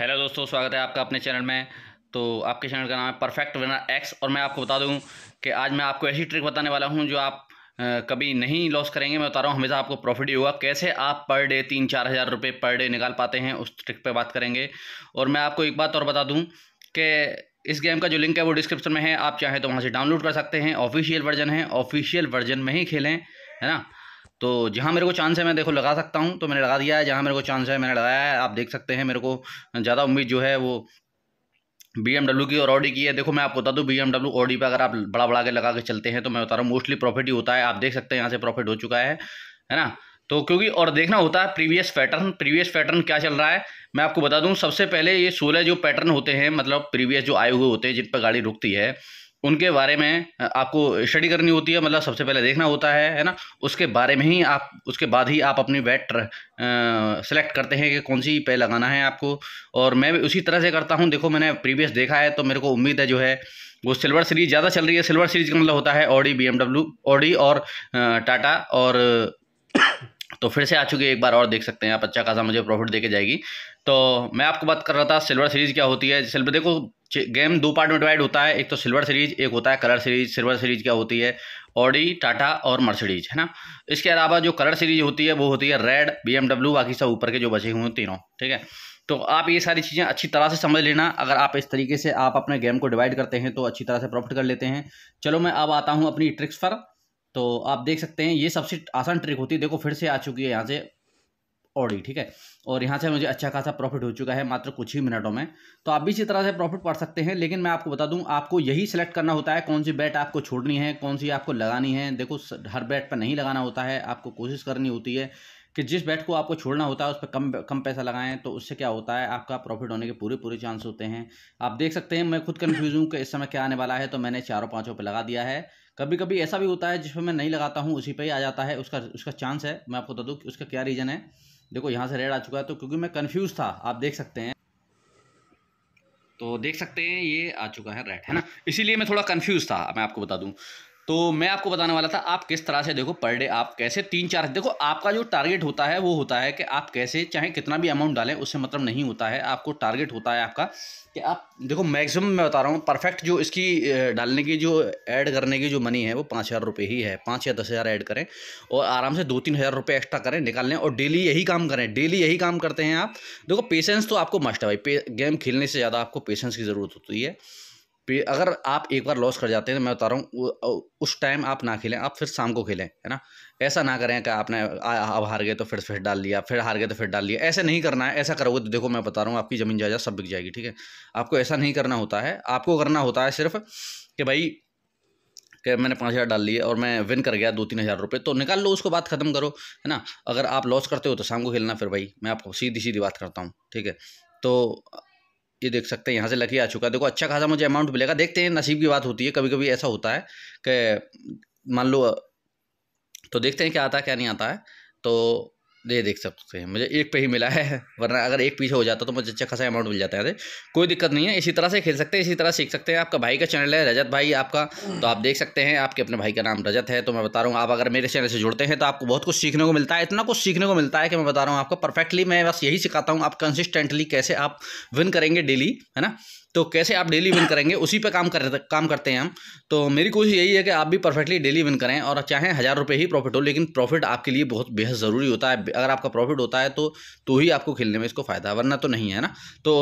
hello दोस्तों स्वागत है आपका अपने चैनल में तो आपके चैनल का नाम है परफेक्ट विनर एक्स और मैं आपको बता दूं कि आज मैं आपको ऐसी ट्रिक बताने वाला हूं जो आप कभी नहीं लॉस करेंगे मैं बता रहा हूँ हमेशा आपको प्रॉफिट ही होगा कैसे आप पर डे तीन चार हज़ार रुपये पर डे निकाल पाते हैं उस ट्रिक पर बात करेंगे और मैं आपको एक बात और बता दूँ कि इस गेम का जो लिंक है वो डिस्क्रिप्शन में है आप चाहें तो वहाँ से डाउनलोड कर सकते हैं ऑफिशियल वर्जन है ऑफिशियल वर्जन में ही खेलें है ना तो जहाँ मेरे को चांस है मैं देखो लगा सकता हूँ तो मैंने लगा दिया है जहाँ मेरे को चांस है मैंने लगाया है आप देख सकते हैं मेरे को ज़्यादा उम्मीद जो है वो बी की और ऑडी की है देखो मैं आपको बता दूँ बी एमडब्ल्यू ऑडी पर अगर आप बड़ा बड़ा के लगा के चलते हैं तो मैं बता रहा हूँ मोस्टली प्रॉफिट ही होता है आप देख सकते हैं यहाँ से प्रॉफिट हो चुका है है ना तो क्योंकि और देखना होता है प्रीवियस पैटर्न प्रीवियस पैटर्न क्या चल रहा है मैं आपको बता दूं सबसे पहले ये सोलह जो पैटर्न होते हैं मतलब प्रीवियस जो आए हुए होते हैं जिन पर गाड़ी रुकती है उनके बारे में आपको स्टडी करनी होती है मतलब सबसे पहले देखना होता है है ना उसके बारे में ही आप उसके बाद ही आप अपनी वेट सेलेक्ट करते हैं कि कौन सी पे लगाना है आपको और मैं भी उसी तरह से करता हूँ देखो मैंने प्रीवियस देखा है तो मेरे को उम्मीद है जो है वो सिल्वर सीरीज ज़्यादा चल रही है सिल्वर सीरीज का मतलब होता है ऑडी बी एम ऑडी और टाटा और तो फिर से आ चुकी है एक बार और देख सकते हैं आप अच्छा खासा मुझे प्रॉफिट देके जाएगी तो मैं आपको बात कर रहा था सिल्वर सीरीज़ क्या होती है सिल्वर देखो गेम दो पार्ट में डिवाइड होता है एक तो सिल्वर सीरीज एक होता है कलर सीरीज सिल्वर सीरीज क्या होती है ऑडी टाटा और मर्सिडीज है ना इसके अलावा जो कलर सीरीज होती है वो होती है रेड बी बाकी सब ऊपर के जो बचे हुए हैं तीनों ठीक है तो आप ये सारी चीज़ें अच्छी तरह से समझ लेना अगर आप इस तरीके से आप अपने गेम को डिवाइड करते हैं तो अच्छी तरह से प्रॉफिट कर लेते हैं चलो मैं अब आता हूँ अपनी ट्रिक्स पर तो आप देख सकते हैं ये सबसे आसान ट्रिक होती है देखो फिर से आ चुकी है यहाँ से ऑडी ठीक है और यहाँ से मुझे अच्छा खासा प्रॉफिट हो चुका है मात्र कुछ ही मिनटों में तो आप भी इसी तरह से प्रॉफिट पड़ सकते हैं लेकिन मैं आपको बता दूं आपको यही सिलेक्ट करना होता है कौन सी बैट आपको छोड़नी है कौन सी आपको लगानी है देखो हर बैट पर नहीं लगाना होता है आपको कोशिश करनी होती है कि जिस बैट को आपको छोड़ना होता है उस पर कम कम पैसा लगाएं तो उससे क्या होता है आपका प्रॉफिट होने के पूरे पूरे चांस होते हैं आप देख सकते हैं मैं खुद कन्फ्यूज़ हूँ कि इस समय क्या आने वाला है तो मैंने चारों पाँचों पर लगा दिया है कभी कभी ऐसा भी होता है जिसमें मैं नहीं लगाता हूँ उसी पर ही आ जाता है उसका उसका चांस है मैं आपको बता दूँ उसका क्या रीज़न है देखो यहाँ से रेड आ चुका है तो क्योंकि मैं कन्फ्यूज़ था आप देख सकते हैं तो देख सकते हैं ये आ चुका है रेड है ना इसीलिए मैं थोड़ा कन्फ्यूज़ था मैं आपको बता दूँ तो मैं आपको बताने वाला था आप किस तरह से देखो पर डे आप कैसे तीन चार देखो आपका जो टारगेट होता है वो होता है कि आप कैसे चाहे कितना भी अमाउंट डालें उससे मतलब नहीं होता है आपको टारगेट होता है आपका कि आप देखो मैक्सिमम मैं बता रहा हूँ परफेक्ट जो इसकी डालने की जो ऐड करने की जो मनी है वो पाँच हज़ार रुपये ही है पाँच या दस हज़ार ऐड करें और आराम से दो तीन हज़ार रुपये एक्स्ट्रा करें निकाल लें और डेली यही काम करें डेली यही काम करते हैं आप देखो पेशेंस तो आपको मस्ट है भाई गेम खेलने से ज़्यादा आपको पेशेंस की ज़रूरत होती है अगर आप एक बार लॉस कर जाते हैं तो मैं बता रहा हूँ उस टाइम आप ना खेलें आप फिर शाम को खेलें है ना ऐसा ना करें कि आपने अब हार गए तो फिर फिर डाल लिया फिर हार गए तो फिर डाल लिया ऐसे नहीं करना है ऐसा करोगे तो देखो मैं बता रहा हूँ आपकी ज़मीन जायदाद सब बिक जाएगी ठीक है आपको ऐसा नहीं करना होता है आपको करना होता है सिर्फ कि भाई कि मैंने पाँच हज़ार डाल लिए और मैं विन कर गया दो तीन हज़ार रुपये तो निकाल लो उसको बात ख़त्म करो है ना अगर आप लॉस करते हो तो शाम को खेलना फिर भाई मैं आपको सीधी सीधी बात करता हूँ ठीक है तो ये देख सकते हैं यहाँ से लकी आ चुका है देखो अच्छा खासा मुझे अमाउंट मिलेगा देखते हैं नसीब की बात होती है कभी कभी ऐसा होता है कि मान लो तो देखते हैं क्या आता है क्या नहीं आता है तो ये देख सकते हैं मुझे एक पे ही मिला है वरना अगर एक पीछे हो जाता तो मुझे अच्छा खासा अमाउंट मिल जाता है कोई दिक्कत नहीं है इसी तरह से खेल सकते हैं इसी तरह सीख सकते हैं आपका भाई का चैनल है रजत भाई आपका तो आप देख सकते हैं आपके अपने भाई का नाम रजत है तो मैं बता रहा हूँ आप अगर मेरे चैनल से जुड़ते हैं तो आपको बहुत कुछ सीखने को मिलता है इतना कुछ सीखने को मिलता है कि मैं बता रहा हूँ आपको परफेक्टली मैं बस यही सिखाता हूँ आप कंसिस्टेंटली कैसे आप विन करेंगे डेली है ना तो कैसे आप डेली विन करेंगे उसी पे काम कर काम करते हैं हम तो मेरी कोशिश यही है कि आप भी परफेक्टली डेली विन करें और चाहे हज़ार रुपये ही प्रॉफिट हो लेकिन प्रॉफिट आपके लिए बहुत बेहद ज़रूरी होता है अगर आपका प्रॉफिट होता है तो तो ही आपको खेलने में इसको फ़ायदा वरना तो नहीं है ना तो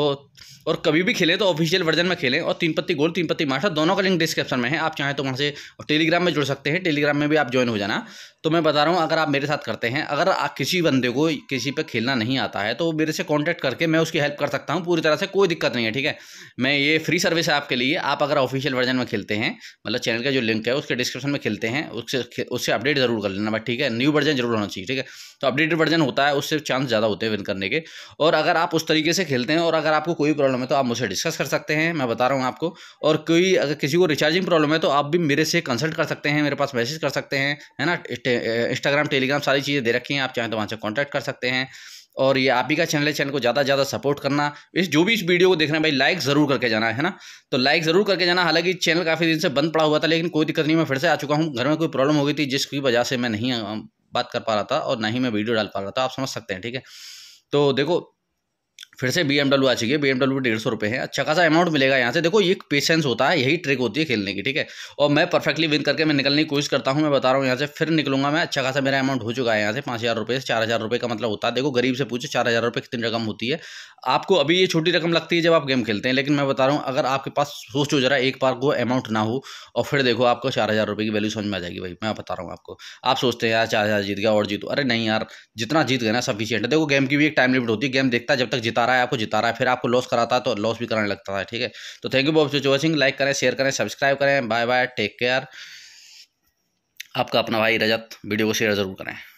और कभी भी खेलें तो ऑफिशियल वर्जन में खेलें और तीन पत्ती गोल तीन पत्ती मास्टर दोनों का लिंक डिस्क्रिप्शन में है आप चाहें तो वहाँ से टेलीग्राम में जुड़ सकते हैं टेलीग्राम में भी आप ज्वाइन हो जाना तो मैं बता रहा हूँ अगर आप मेरे साथ करते हैं अगर आप किसी बंदे को किसी पे खेलना नहीं आता है तो मेरे से कांटेक्ट करके मैं उसकी हेल्प कर सकता हूँ पूरी तरह से कोई दिक्कत नहीं है ठीक है मैं ये फ्री सर्विस है आपके लिए आप अगर ऑफिशियल वर्जन में खेलते हैं मतलब चैनल का जो लिंक है उसके डिस्क्रिप्शन में खेलते हैं उससे उससे अपडेट जरूर कर लेना बट ठीक है न्यू वर्जन जरूर होना चाहिए ठीक है तो अपडेटेड वर्जन होता है उससे चांस ज़्यादा होते हैं विन करने के और अगर आप उस तरीके से खेलते हैं और अगर आपको कोई प्रॉब्लम है तो आप मुझसे डिस्कस कर सकते हैं मैं बता रहा हूँ आपको और कोई अगर किसी को रिचार्जिंग प्रॉब्लम है तो आप भी मेरे से कंसल्ट कर सकते हैं मेरे पास मैसेज कर सकते हैं है ना इंस्टाग्राम टेलीग्राम सारी चीज़ें दे रखी हैं आप चाहें तो वहाँ से कॉन्टैक्ट कर सकते हैं और ये आप ही का चैनल है चैनल को ज़्यादा से ज़्यादा सपोर्ट करना इस जो भी इस वीडियो को देख रहे हैं भाई लाइक ज़रूर करके जाना है ना तो लाइक ज़रूर करके जाना हालांकि चैनल काफ़ी दिन से बंद पड़ा हुआ था लेकिन कोई दिक्कत नहीं मैं फिर से आ चुका हूँ घर में कोई प्रॉब्लम हो गई थी जिसकी वजह से मैं नहीं बात कर पा रहा था और ना ही मैं वीडियो डाल पा रहा था आप समझ सकते हैं ठीक है तो देखो फिर से बी आ चुकी है बी एमडब्ल्यू डेढ़ सौ रुपये है अच्छा खासा अमाउंट मिलेगा यहाँ से देखो ये पेशेंस होता है यही ट्रिक होती है खेलने की ठीक है और मैं परफेक्टली विन करके मैं निकलने की कोशिश करता हूँ मैं बता रहा हूँ यहाँ से फिर निकलूंगा मैं अच्छा खासा मेरा अमाउंट हो चुका है यहाँ से पाँच हज़ार रुपये से चार हज़ार रुपये का मतलब होता है देखो गरीब से पूछे चार हज़ार रुपये कितनी रकम होती है आपको अभी ये छोटी रकम लगती है जब आप गेम खेलते हैं लेकिन मैं बता रहा हूँ अगर आपके पास सोचो जरा एक बार को अमाउंट ना हो और फिर देखो आपको चार हज़ार रुपये की वैल्यू समझ में आ जाएगी भाई मैं बता रहा हूँ आपको आप सोचते हैं यार चार हज़ार जीत गया और जीतो अरे नहीं यार जितना जीत गया ना सफिशियंट है देखो गेम की भी एक टाइम लिमिट होती है गेम देखता है जब तक जिता रहा है आपको जिता रहा है फिर आपको लॉस कराता है तो लॉस भी कराने लगता है ठीक है तो थैंक यू बॉब वॉचिंग लाइक करें शेयर करें सब्सक्राइब करें बाय बाय टेक केयर आपका अपना भाई रजत वीडियो को शेयर ज़रूर करें